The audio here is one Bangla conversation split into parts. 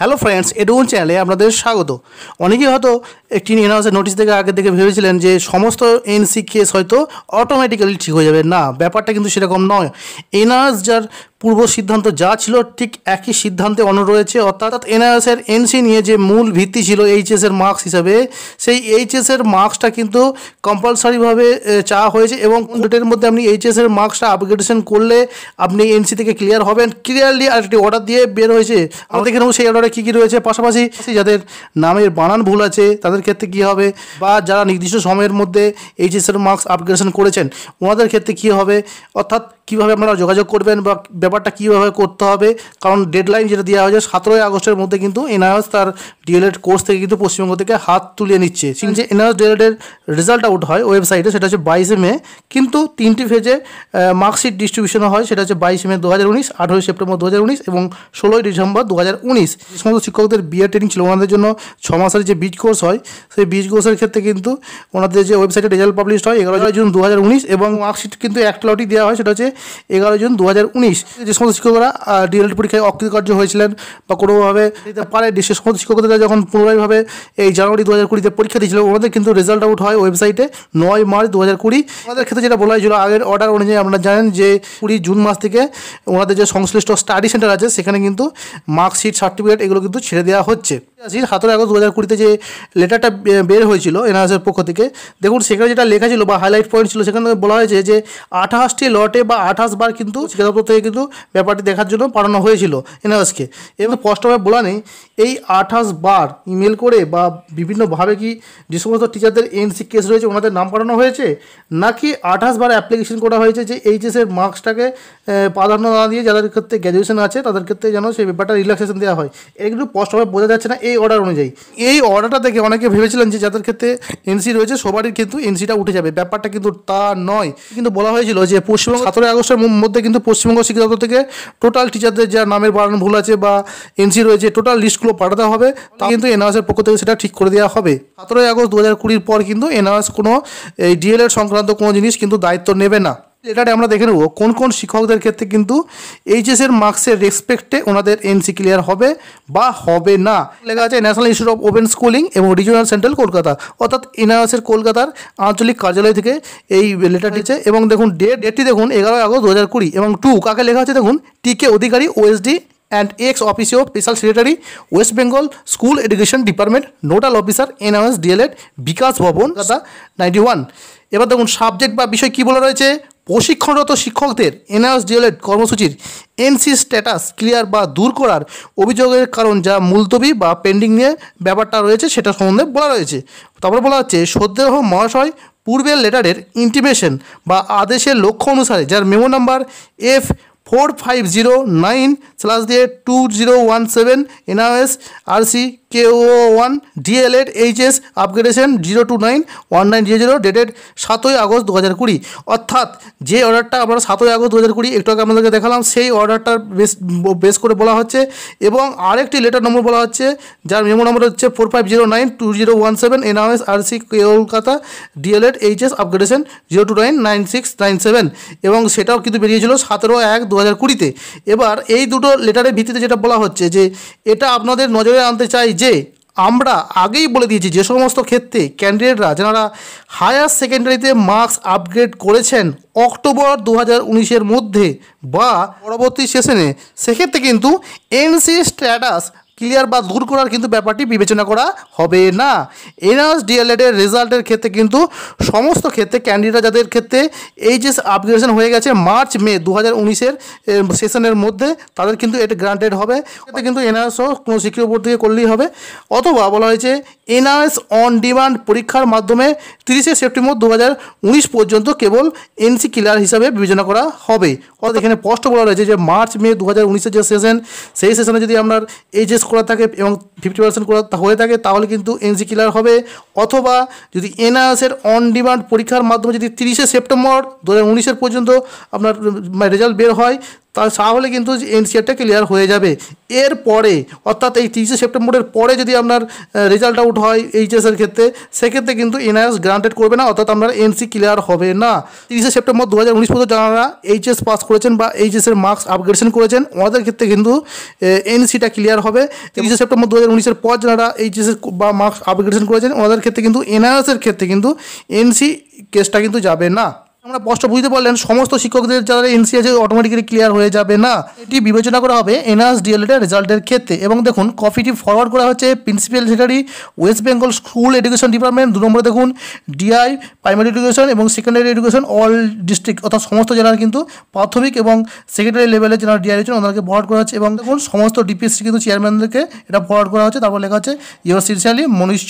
হ্যালো ফ্রেন্ডস এডুন চ্যানেলে আপনাদের স্বাগত অনেকেই হয়তো একটি এনাউন্সের নোটিশ থেকে আগে থেকে ভেবেছিলেন যে সমস্ত এনসি কেস হয়তো অটোমেটিক্যালি ঠিক হয়ে যাবে না ব্যাপারটা কিন্তু সেরকম নয় এনআরএস যার পূর্ব সিদ্ধান্ত যা ছিল ঠিক একই সিদ্ধান্তে অন রয়েছে অর্থাৎ এনআরএসের এনসি নিয়ে যে মূল ভিত্তি ছিল এইচএসের মার্কস হিসাবে সেই এইচএসের মার্কসটা কিন্তু কম্পালসারিভাবে চাওয়া হয়েছে এবং ডেটের মধ্যে আপনি এইচএসের মার্কসটা আপগ্রেডেশন করলে আপনি এনসি থেকে ক্লিয়ার হবেন ক্লিয়ারলি আর একটি অর্ডার দিয়ে বের হয়েছে আমরা দেখে সেই অর্ডারে কী কী রয়েছে পাশাপাশি যাদের নামের বানান ভুল আছে তাদের ক্ষেত্রে কী হবে বা যারা নির্দিষ্ট সময়ের মধ্যে এইচএসের মার্কস আপগ্রেডেশন করেছেন ওনাদের ক্ষেত্রে কী হবে অর্থাৎ কীভাবে আপনারা যোগাযোগ করবেন বা ব্যাপারটা কীভাবে করতে হবে কারণ ডেডলাইন যেটা দেওয়া হয়েছে সতেরোই আগস্টের মধ্যে কিন্তু এনআইএস তার ডিএলএড কোর্স থেকে কিন্তু পশ্চিমবঙ্গ থেকে হাত তুলিয়ে নিচ্ছে যে এনআইএস ডিএলএডের রেজাল্ট আউট হয় ওয়েবসাইটে সেটা হচ্ছে বাইশে মে কিন্তু তিনটি ফেজে মার্কশিট ডিস্ট্রিবিউশন হয় সেটা হচ্ছে বাইশে মে দু হাজার উনিশ আঠেরোই সেপ্টেম্বর দু হাজার উনিশ এবং ষোলোই ডিসেম্বর দু হাজার উনিশ সমস্ত শিক্ষকদের বিএ ট্রেনিং ছিল ওনাদের জন্য ছ মাসের যে বিচ কোর্স হয় সেই বিচ কোর্সের ক্ষেত্রে কিন্তু ওনাদের যে ওয়েবসাইটে রেজাল্ট পাবলিশ হয় এগারো জুন দু হাজার উনিশ এবং মার্কশিট কিন্তু এক লটি দেওয়া হয় সেটা হচ্ছে এগারো জুন দু হাজার উনিশ যে সমস্ত শিক্ষকরা ডিএলএড পরীক্ষায় অকৃতকার্য হয়েছিলেন বা কোনোভাবে দিতে পারে সে সমস্ত শিক্ষকদের যখন পুনরায়ভাবে এই জানুয়ারি দু হাজার কুড়িতে পরীক্ষা দিয়েছিল ওনাদের কিন্তু রেজাল্ট আউট হয় ওয়েবসাইটে নয় মার্চ দু হাজার কুড়ি ওনাদের ক্ষেত্রে যেটা বলা হয়েছিল আগের অর্ডার অনুযায়ী আপনারা জানেন যে কুড়ি জুন মাস থেকে ওনাদের যে সংশ্লিষ্ট স্টাডি সেন্টার আছে সেখানে কিন্তু মার্কশিট সার্টিফিকেট এগুলো কিন্তু ছেড়ে দেওয়া হচ্ছে আসি সতেরো আগস্ট দু হাজার কুড়িতে যে লেটারটা বের হয়েছিল এনআরএসের পক্ষ থেকে দেখুন সেখানে যেটা লেখা ছিল বা হাইলাইট পয়েন্ট ছিল সেখানে বলা হয়েছে যে আঠাশটি লটে বা আঠাশ বার কিন্তু শিক্ষা দপ্তর থেকে কিন্তু ব্যাপারটি দেখার জন্য পাঠানো হয়েছিল এনআরএসকে এবং স্পষ্টভাবে বলা নেই এই আঠাশ বার ইমেল করে বা বিভিন্নভাবে কি যে সমস্ত টিচারদের এনসি কেস রয়েছে ওনাদের নাম পাঠানো হয়েছে নাকি আঠাশ বার অ্যাপ্লিকেশন করা হয়েছে যে এইচএসের মার্কসটাকে প্রাধান্য না দিয়ে যাদের ক্ষেত্রে গ্র্যাজুয়েশন আছে তাদের ক্ষেত্রে যেন সেই ব্যাপারটা রিল্যাক্সেশন দেওয়া হয় এটা কিন্তু স্পষ্টভাবে বোঝা যাচ্ছে না এই অর্ডার অনুযায়ী এই অর্ডারটা দেখে অনেকে ভেবেছিলেন যে যাদের ক্ষেত্রে এনসি রয়েছে সবারই কিন্তু এনসিটা উঠে যাবে ব্যাপারটা কিন্তু তা নয় কিন্তু বলা হয়েছিল যে পশ্চিমবঙ্গ সতেরোই আগস্টের মধ্যে কিন্তু পশ্চিমবঙ্গ শিক্ষা দপ্তর থেকে টোটাল টিচারদের যা নামের বাড়ানো ভুল আছে বা এনসি রয়েছে টোটাল লিস্টগুলো পাঠাতে হবে তা কিন্তু এনআরএসের পক্ষ থেকে সেটা ঠিক করে দেওয়া হবে সতেরোই আগস্ট দু হাজার কুড়ির পর কিন্তু এনআরএস কোনো এই ডিএলএড সংক্রান্ত কোনো জিনিস কিন্তু দায়িত্ব নেবে না এটাতে আমরা দেখে নেব কোন কোন শিক্ষকদের ক্ষেত্রে কিন্তু এইচএসের মার্কসের রেসপেক্টে ওনাদের এনসি ক্লিয়ার হবে বা হবে না লেখা আছে national institute of open schooling এবং রিজিওনাল সেন্ট্রাল কলকাতা অর্থাৎ এনআরএসের কলকাতার আঞ্চলিক কার্যালয় থেকে এই লেটার আছে এবং দেখুন ডেট ডেটটি দেখুন এগারোই আগস্ট দু হাজার কুড়ি এবং টু কাকে লেখা আছে দেখুন TK Adhikari OSD and ex officio special secretary West Bengal school education department nodal officer NRS DElEd Bikash Bhavan দাদা নাইনটি ওয়ান এবার দেখুন সাবজেক্ট বা বিষয় কী বলা রয়েছে প্রশিক্ষণরত শিক্ষকদের এনআরএস ডিএলএড কর্মসূচির এনসি স্ট্যাটাস ক্লিয়ার বা দূর করার অভিযোগের কারণ যা মুলতবি বা পেন্ডিং নিয়ে ব্যাপারটা রয়েছে সেটা সম্বন্ধে বলা রয়েছে তারপরে বলা হচ্ছে সদ্যেহ মহাশয় পূর্বের লেটারের ইন্টিমেশন বা আদেশের লক্ষ্য অনুসারে যার memo number F four five zero nine slash দিয়ে two zero one seven NRS RC K O one DElEd HS upgradation zero two nine one nine zero zero dated সাতই আগস্ট দু হাজার কুড়ি অর্থাৎ যে অর্ডারটা আমরা সাতই আগস্ট দু হাজার কুড়ি একটু আগে আপনাদেরকে দেখালাম সেই অর্ডারটার বেশ বেশ করে বলা হচ্ছে এবং আরেকটি লেটার নম্বর বলা হচ্ছে যার মেমো নম্বর হচ্ছে four five zero nine two zero one seven NRS R C Kolkata DElEd S upgradation zero two nine nine six nine seven এবং সেটাও কিন্তু বেরিয়েছিল সতেরো এক দু হাজার কুড়িতে এবার এই দুটো লেটারের ভিত্তিতে যেটা বলা হচ্ছে যে এটা আপনাদের নজরে আনতে চাই যে আমরা আগেই বলে দিয়েছি যে সমস্ত ক্ষেত্রে ক্যান্ডিডেটরা যারা হায়ার সেকেন্ডারিতে মার্কস আপগ্রেড করেছেন অক্টোবর দু হাজার মধ্যে বা পরবর্তী সেশনে সেক্ষেত্রে কিন্তু এনসি স্ট্যাটাস ক্লিয়ার বা দূর করার কিন্তু ব্যাপারটি বিবেচনা করা হবে না এনআরএস ডিএলএডের রেজাল্টের ক্ষেত্রে কিন্তু সমস্ত ক্ষেত্রে ক্যান্ডিডেট যাদের ক্ষেত্রে এইচএস আপগ্রেডেশন হয়ে গেছে মার্চ মে দু হাজার উনিশের সেশনের মধ্যে তাদের কিন্তু এটা গ্রান্টেড হবে এতে কিন্তু এনআরএসও কোনো শিক্ষক বোর্ড থেকে করলেই হবে অথবা বলা হয়েছে এনআরএস অন ডিমান্ড পরীক্ষার মাধ্যমে তিরিশে সেপ্টেম্বর দু পর্যন্ত কেবল এনসি ক্লিয়ার হিসাবে বিবেচনা করা হবে অর্থাৎ এখানে স্পষ্ট বলা রয়েছে যে মার্চ মে দু হাজার যে সেশন সেই সেশনে যদি আপনার এইচএস করা থাকে এবং ফিফটি পার্সেন্ট করা হয়ে থাকে তাহলে কিন্তু এনসি ক্লিয়ার হবে অথবা যদি এনআরএসের অন ডিমান্ড পরীক্ষার মাধ্যমে যদি তিরিশে সেপ্টেম্বর দু হাজার পর্যন্ত আপনার রেজাল্ট মানে বের হয় তাহলে কিন্তু এনসিআরটা ক্লিয়ার হয়ে যাবে এর পরে অর্থাৎ এই তিরিশে সেপ্টেম্বরের পরে যদি আপনার রেজাল্ট আউট হয় এইচএসের ক্ষেত্রে সেক্ষেত্রে কিন্তু এনআইএস গ্রান্টেড করবে না অর্থাৎ আপনার এনসি ক্লিয়ার হবে না তিরিশে সেপ্টেম্বর দু হাজার উনিশ পর্যন্ত যারা এইচএস পাস করেছেন বা এইচএসের মার্কস আপগ্রেডেশন করেছেন ওনাদের ক্ষেত্রে কিন্তু এনসিটা ক্লিয়ার হবে তিরিশে সেপ্টেম্বর দু হাজার উনিশের পর যারা এইচএসের বা মার্কস আপগ্রেডেশন করেছেন ওনাদের ক্ষেত্রে কিন্তু এনআইএসের ক্ষেত্রে কিন্তু এনসি কেসটা কিন্তু যাবে না আমরা স্পষ্ট বুঝতে পারলেন সমস্ত শিক্ষকদের যারা এনসি আছে অটোমেটিক্যালি ক্লিয়ার হয়ে যাবে না এটি বিবেচনা করা হবে এনআস ডিএলএডের রেজাল্টের ক্ষেত্রে এবং দেখুন কপিটি ফরওয়ার্ড করা হচ্ছে principal secretary West Bengal school education department দু নম্বরে দেখুন ডিআই প্রাইমারি এডুকেশন এবং সেকেন্ডারি এডুকেশন অল ডিস্ট্রিক্ট অর্থাৎ সমস্ত জেলার কিন্তু প্রাথমিক এবং সেকেন্ডারি লেভেলে যারা ডিআই রয়েছেন ওনাদেরকে ফরওয়ার্ড করা হচ্ছে এবং দেখুন সমস্ত ডিপিএসসি কিন্তু চেয়ারম্যানদেরকে এটা ফরওয়ার্ড করা হচ্ছে তারপর লেখা হচ্ছে yours Shirshali Manish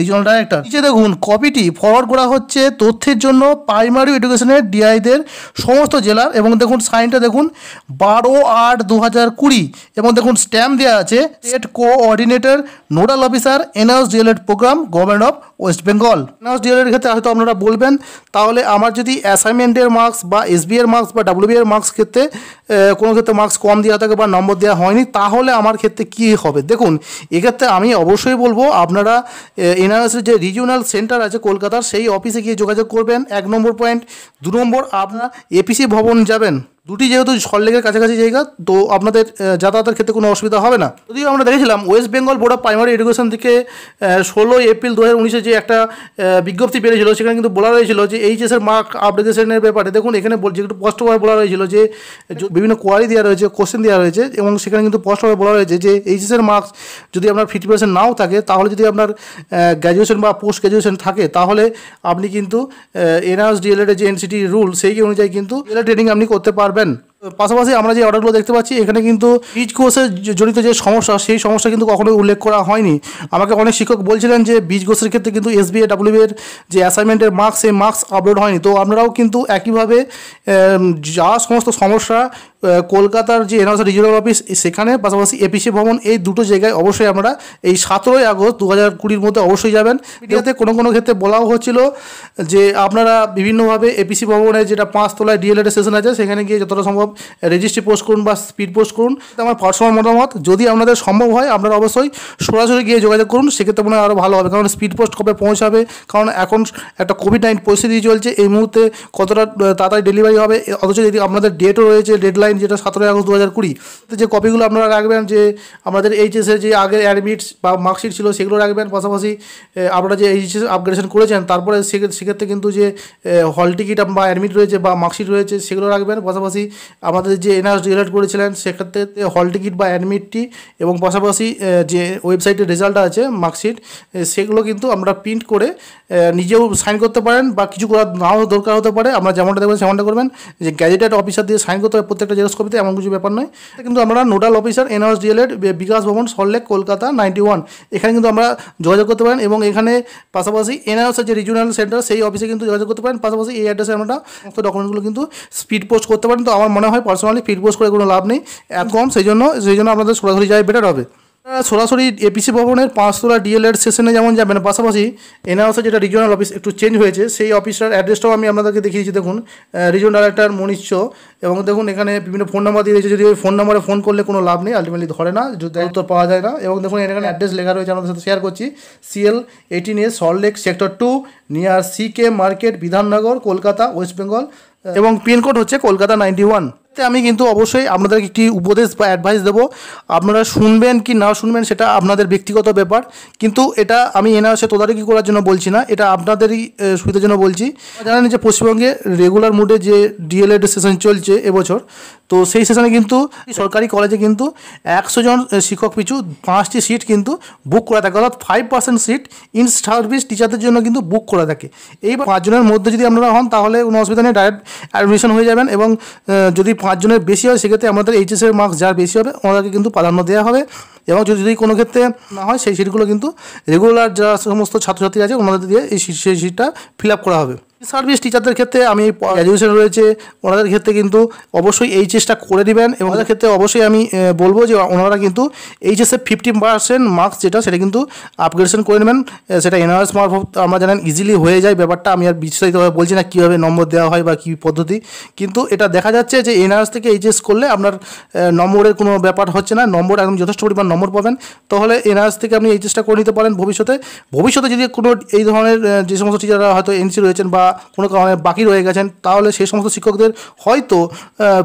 regional director নিচে দেখুন কপিটি ফরওয়ার্ড করা হচ্ছে তথ্যের জন্য প্রাইমারি এডুকেশন কর্পোরেশনের ডিআইদের সমস্ত জেলার এবং দেখুন সাইনটা দেখুন বারো আট দু হাজার কুড়ি এবং দেখুন স্ট্যাম্প দেওয়া আছে state coordinator nodal officer NRS DElEd programme government of West Bengal NRS DElEd ক্ষেত্রে হয়তো আপনারা বলবেন তাহলে আমার যদি অ্যাসাইনমেন্টের মার্কস বা এসবি এর মার্কস বা ডাব্লিউবি এর মার্কস ক্ষেত্রে কোনো ক্ষেত্রে মার্কস কম দেওয়া থাকে বা নম্বর দেওয়া হয়নি তাহলে আমার ক্ষেত্রে কী হবে দেখুন এক্ষেত্রে আমি অবশ্যই বলবো আপনারা এনআরএসের যে রিজিওনাল সেন্টার আছে কলকাতার সেই অফিসে গিয়ে যোগাযোগ করবেন এক নম্বর পয়েন্ট দু নম্বর আপনারা এপিসি ভবন যাবেন দুটি যেহেতু সল্টলেকের কাছাকাছি জায়গা তো আপনাদের যাতায়াতের ক্ষেত্রে কোনো অসুবিধা হবে না যদিও আমরা দেখেছিলাম West Bengal board of primary education থেকে ষোলো এপ্রিল দু হাজার উনিশে যে একটা বিজ্ঞপ্তি বেরিয়েছিল সেখানে কিন্তু বলা হয়েছিল যে এইচএসের মার্ক আপডেটেশনের ব্যাপারে দেখুন এখানে বলছি একটু স্পষ্টভাবে বলা হয়েছিল যে বিভিন্ন কোয়ারি দেওয়া রয়েছে কোশ্চেন দেওয়া রয়েছে এবং সেখানে কিন্তু স্পষ্টভাবে বলা হয়েছে যে এইচএসের মার্কস যদি আপনার ফিফটি পার্সেন্ট নাও থাকে তাহলে যদি আপনার গ্র্যাজুয়েশন বা পোস্ট গ্র্যাজুয়েশন থাকে তাহলে আপনি কিন্তু এনআরএস ডিএলএডের যে এনসিটি রুল সেই অনুযায়ী কিন্তু ট্রেনিং e e আপনি করতে পারবেন পারবেন পাশাপাশি আমরা যে অর্ডারগুলো দেখতে পাচ্ছি এখানে কিন্তু বীজ কোষের জড়িত যে সমস্যা সেই সমস্যা কিন্তু কখনোই উল্লেখ করা হয়নি আমাকে অনেক শিক্ষক বলছিলেন যে বীজ কোষের ক্ষেত্রে কিন্তু এসবিএ ডাব্লিউ এর যে অ্যাসাইনমেন্টের মার্কস সেই মার্কস আপলোড হয়নি তো আপনারাও কিন্তু একইভাবে যা সমস্ত সমস্যা কলকাতার যে এনআরসি রিজিওনাল অফিস সেখানে পাশাপাশি এপিসি ভবন এই দুটো জায়গায় অবশ্যই আমরা এই সতেরোই আগস্ট দু হাজার কুড়ির মধ্যে অবশ্যই যাবেন মিডিয়াতে কোনো কোনো ক্ষেত্রে বলাও হচ্ছিল যে আপনারা বিভিন্নভাবে এপিসি ভবনে যেটা পাঁচতলায় ডিএলএড সেশন আছে সেখানে গিয়ে যতটা সম্ভব রেজিস্ট্রি পোস্ট করুন বা স্পিড পোস্ট করুন আমার পার্সোনাল মতামত যদি আপনাদের সম্ভব হয় আপনারা অবশ্যই সরাসরি গিয়ে যোগাযোগ করুন সেক্ষেত্রে মনে হয় আরও ভালো হবে কারণ স্পিড পোস্ট কবে পৌঁছাবে কারণ এখন একটা কোভিড নাইন পরিস্থিতি চলছে এই মুহূর্তে কতটা তাড়াতাড়ি ডেলিভারি হবে অথচ যদি আপনাদের ডেটও রয়েছে ডেডলাইন ডেডলাইন যেটা সতেরোই আগস্ট দু হাজার কুড়ি তো যে কপিগুলো আপনারা রাখবেন যে আমাদের এইচএসের যে আগের অ্যাডমিটস বা মার্কশিট ছিল সেগুলো রাখবেন পাশাপাশি আপনারা যে এইচএস আপগ্রেডেশন করেছেন তারপরে সেক্ষেত্রে কিন্তু যে হল টিকিট বা অ্যাডমিট রয়েছে বা মার্কশিট রয়েছে সেগুলো রাখবেন পাশাপাশি আমাদের যে এনআরএস ডিলেট করেছিলেন সেক্ষেত্রে হল টিকিট বা অ্যাডমিটটি এবং পাশাপাশি যে ওয়েবসাইটের রেজাল্ট আছে মার্কশিট সেগুলো কিন্তু আমরা প্রিন্ট করে নিজেও সাইন করতে পারেন বা কিছু করার নাও দরকার হতে পারে আমরা যেমনটা দেখবেন সেমনটা করবেন যে গ্যাজেটেড অফিসার দিয়ে সাইন করতে হবে প্রত্যেকটা জেরস কপিতে এমন কিছু ব্যাপার নয় কিন্তু আমরা nodal officer NRS DElEd Bikash Bhavan Salt Lake Kolkata ninety one এখানে কিন্তু আমরা যোগাযোগ করতে পারেন এবং এখানে পাশাপাশি এনআরএসের যে রিজিওনাল সেন্টার সেই অফিসে কিন্তু যোগাযোগ করতে পারেন পাশাপাশি এই অ্যাড্রেসে আমরা সমস্ত ডকুমেন্টগুলো কিন্তু স্পিড পোস্ট করতে পারেন তো আমার মনে হয় পার্সোনালি স্পিড পোস্ট করে কোনো লাভ নেই একদম কম সেই জন্য সেই জন্য আপনাদের সরাসরি যাওয়া বেটার হবে সরাসরি এপিসি ভবনের পাঁচতলা ডিএলএড সেশনে যেমন যাবেন পাশাপাশি এনআরসে যেটা রিজিওনাল অফিস একটু চেঞ্জ হয়েছে সেই অফিসটার অ্যাড্রেসটাও আমি আপনাদেরকে দেখিয়েছি দেখুন রিজিওনাল ডাইরেক্টর মনীষ এবং দেখুন এখানে বিভিন্ন ফোন নাম্বার দিয়ে দিয়েছে যদি ওই ফোন নাম্বারে ফোন করলে কোনো লাভ নেই আলটিমেটলি ধরে না উত্তর হ্যাঁ। পাওয়া যায় না এবং দেখুন এখানে অ্যাড্রেস লেখা রয়েছে আমাদের সাথে শেয়ার করছি CL eighteen A lake sector two near C K market Bidhannagar Kolkata West Bengal হ্যাঁ। এবং পিনকোড হচ্ছে কলকাতা নাইনটি ওয়ান আমি কিন্তু অবশ্যই আপনাদের একটি উপদেশ বা অ্যাডভাইস দেবো আপনারা শুনবেন কি না শুনবেন সেটা আপনাদের ব্যক্তিগত ব্যাপার কিন্তু এটা আমি এনআরএসে তদারকি করার জন্য বলছি না এটা আপনাদেরই সুবিধার জন্য বলছি জানেন যে পশ্চিমবঙ্গে রেগুলার মুডে যে ডিএলএড সেশন চলছে এবছর তো সেই সেশনে কিন্তু সরকারি কলেজে কিন্তু একশো জন শিক্ষক পিছু পাঁচটি সিট কিন্তু বুক করা থাকে অর্থাৎ five percent seat in service টিচারদের জন্য কিন্তু বুক করা থাকে এই পাঁচজনের মধ্যে যদি আপনারা হন তাহলে কোনো অসুবিধা নেই ডাইরেক্ট অ্যাডমিশন হয়ে যাবেন এবং যদি পাঁচজনের বেশি হয় সেক্ষেত্রে আমাদের এইচএসের মার্কস যার বেশি হবে ওনাদেরকে কিন্তু প্রাধান্য দেওয়া হবে এবং যদি যদি কোনো ক্ষেত্রে না হয় সেই সিটগুলো কিন্তু রেগুলার যা সমস্ত ছাত্রছাত্রী আছে ওনাদের দিয়ে এই সেই সিটটা ফিল আপ করা হবে সার্ভিস টিচারদের ক্ষেত্রে আমি গ্র্যাজুয়েশন রয়েছে ওনাদের ক্ষেত্রে কিন্তু অবশ্যই এইচএসটা করে দেবেন এবং ওনাদের ক্ষেত্রে অবশ্যই আমি বলবো যে ওনারা কিন্তু এইচএসের ফিফটি পার্সেন্ট মার্কস যেটা সেটা কিন্তু আপগ্রেডেশন করে নেবেন সেটা এনআরএস মারফত আমরা জানেন ইজিলি হয়ে যায় ব্যাপারটা আমি আর বিস্তারিতভাবে বলছি না কীভাবে নম্বর দেওয়া হয় বা কী পদ্ধতি কিন্তু এটা দেখা যাচ্ছে যে এনআরএস থেকে এইচএস করলে আপনার নম্বরের কোনো ব্যাপার হচ্ছে না নম্বর একদম যথেষ্ট পরিমাণ নম্বর পাবেন তাহলে এনআরএস থেকে আপনি এইচএসটা করে নিতে পারেন ভবিষ্যতে ভবিষ্যতে যদি কোনো এই ধরনের যে সমস্ত টিচাররা হয়তো এনসি রয়েছেন বা কোনো কারণে বাকি রয়ে গেছেন তাহলে সেই সমস্ত শিক্ষকদের হয়তো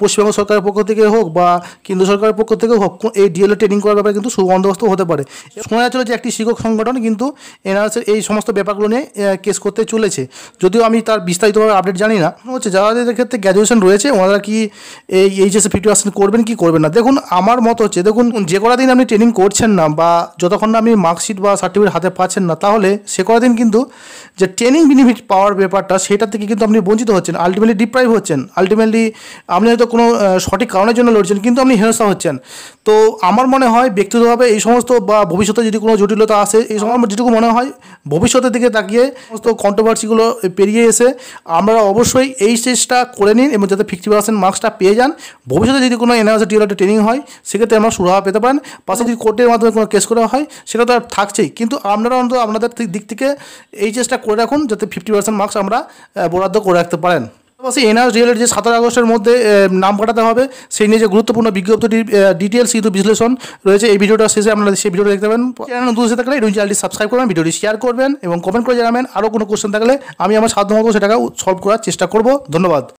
পশ্চিমবঙ্গ সরকারের পক্ষ থেকে হোক বা কেন্দ্র সরকারের পক্ষ থেকে হোক এই ডিএলএ ট্রেনিং করার ব্যাপারে কিন্তু সুবন্দোবস্ত হতে পারে শোনা যাচ্ছিল যে একটি শিক্ষক সংগঠন কিন্তু এনআরএসের এই সমস্ত ব্যাপারগুলো নিয়ে কেস করতে চলেছে যদিও আমি তার বিস্তারিতভাবে আপডেট জানি না হচ্ছে যাদের ক্ষেত্রে গ্র্যাজুয়েশন রয়েছে ওনারা কি এই এইচএসএ ফিফটি পার্সেন্ট করবেন কি করবেন না দেখুন আমার মত হচ্ছে দেখুন যে কটা দিন আপনি ট্রেনিং করছেন না বা যতক্ষণ না আপনি মার্কশিট বা সার্টিফিকেট হাতে পাচ্ছেন না তাহলে সে কটা দিন কিন্তু যে ট্রেনিং বেনিফিট পাওয়ার ব্যাপারটা তা সেটা থেকে কিন্তু আপনি বঞ্চিত হচ্ছেন আলটিমেটলি ডিপ্রাইভ হচ্ছেন আলটিমেটলি আপনি হয়তো কোনো সঠিক কারণের জন্য লড়ছেন কিন্তু আপনি হেনস্থা হচ্ছেন তো আমার মনে হয় ব্যক্তিগতভাবে এই সমস্ত বা ভবিষ্যতে যদি কোনো জটিলতা আসে এই সময় আমার যেটুকু মনে হয় ভবিষ্যতের দিকে তাকিয়ে সমস্ত কন্ট্রোভার্সিগুলো পেরিয়ে এসে আমরা অবশ্যই এই চেষ্টা করে নিন এবং যাতে ফিফটি পার্সেন্ট মার্কসটা পেয়ে যান ভবিষ্যতে যদি কোনো এনআরএসে একটা ট্রেনিং হয় সেক্ষেত্রে আমরা সুরাহা পেতে পারেন পাশে যদি কোর্টের মাধ্যমে কোনো কেস করা হয় সেটা তো আর থাকছেই কিন্তু আপনারা অন্তত আপনাদের দিক থেকে এই চেষ্টা করে রাখুন যাতে ফিফটি পার্সেন্ট মার্কস আমরা বরাদ্দ করে রাখতে পারেন পাশাপাশি রিয়েলের যে সাতাশ আগস্টের মধ্যে নাম পাঠাতে হবে সেই নিয়ে যে গুরুত্বপূর্ণ বিজ্ঞপ্তিটি ডিটেলস কিন্তু বিশ্লেষণ রয়েছে এই ভিডিওটা শেষে আপনারা সেই ভিডিওটা দেখতে পাবেন চ্যানেল নতুন এসে থাকলে চ্যানেলটি সাবস্ক্রাইব করবেন ভিডিওটি শেয়ার করবেন এবং কমেন্ট করে জানাবেন আরও কোনো কোশ্চেন থাকলে আমি আমার সাধ্যমতো সেটাকে সলভ করার চেষ্টা করব ধন্যবাদ